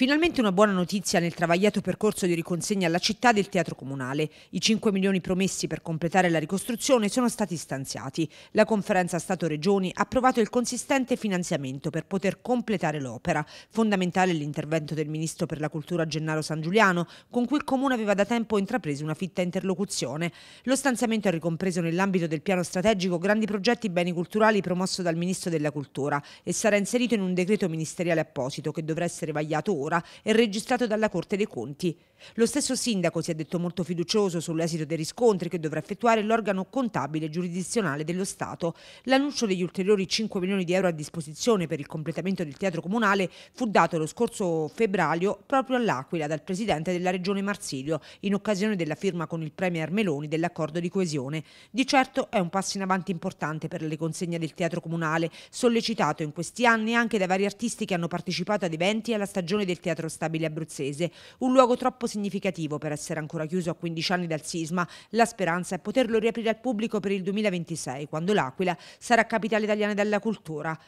Finalmente una buona notizia nel travagliato percorso di riconsegna alla città del Teatro Comunale. I 5 milioni promessi per completare la ricostruzione sono stati stanziati. La conferenza Stato-Regioni ha approvato il consistente finanziamento per poter completare l'opera. Fondamentale l'intervento del Ministro per la Cultura Gennaro San Giuliano, con cui il Comune aveva da tempo intrapreso una fitta interlocuzione. Lo stanziamento è ricompreso nell'ambito del piano strategico Grandi progetti beni culturali promosso dal Ministro della Cultura e sarà inserito in un decreto ministeriale apposito che dovrà essere vagliato ora Aura e registrato dalla Corte dei Conti. Lo stesso sindaco si è detto molto fiducioso sull'esito dei riscontri che dovrà effettuare l'organo contabile giurisdizionale dello Stato. L'annuncio degli ulteriori 5 milioni di euro a disposizione per il completamento del teatro comunale fu dato lo scorso febbraio proprio all'Aquila dal presidente della regione Marsilio in occasione della firma con il premier Meloni dell'accordo di coesione. Di certo è un passo in avanti importante per le consegne del teatro comunale, sollecitato in questi anni anche da vari artisti che hanno partecipato ad eventi alla stagione del del Teatro Stabile Abruzzese, un luogo troppo significativo per essere ancora chiuso a 15 anni dal sisma. La speranza è poterlo riaprire al pubblico per il 2026, quando l'Aquila sarà capitale italiana della cultura.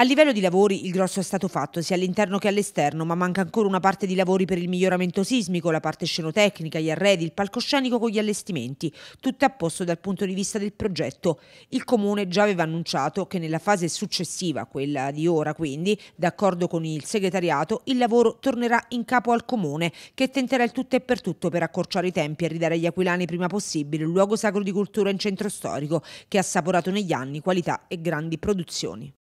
A livello di lavori il grosso è stato fatto sia all'interno che all'esterno, ma manca ancora una parte di lavori per il miglioramento sismico, la parte scenotecnica, gli arredi, il palcoscenico con gli allestimenti, tutto a posto dal punto di vista del progetto. Il comune già aveva annunciato che nella fase successiva, quella di ora quindi, d'accordo con il segretariato, il lavoro tornerà in capo al comune, che tenterà il tutto e per tutto per accorciare i tempi e ridare agli aquilani prima possibile un luogo sacro di cultura in centro storico, che ha assaporato negli anni qualità e grandi produzioni.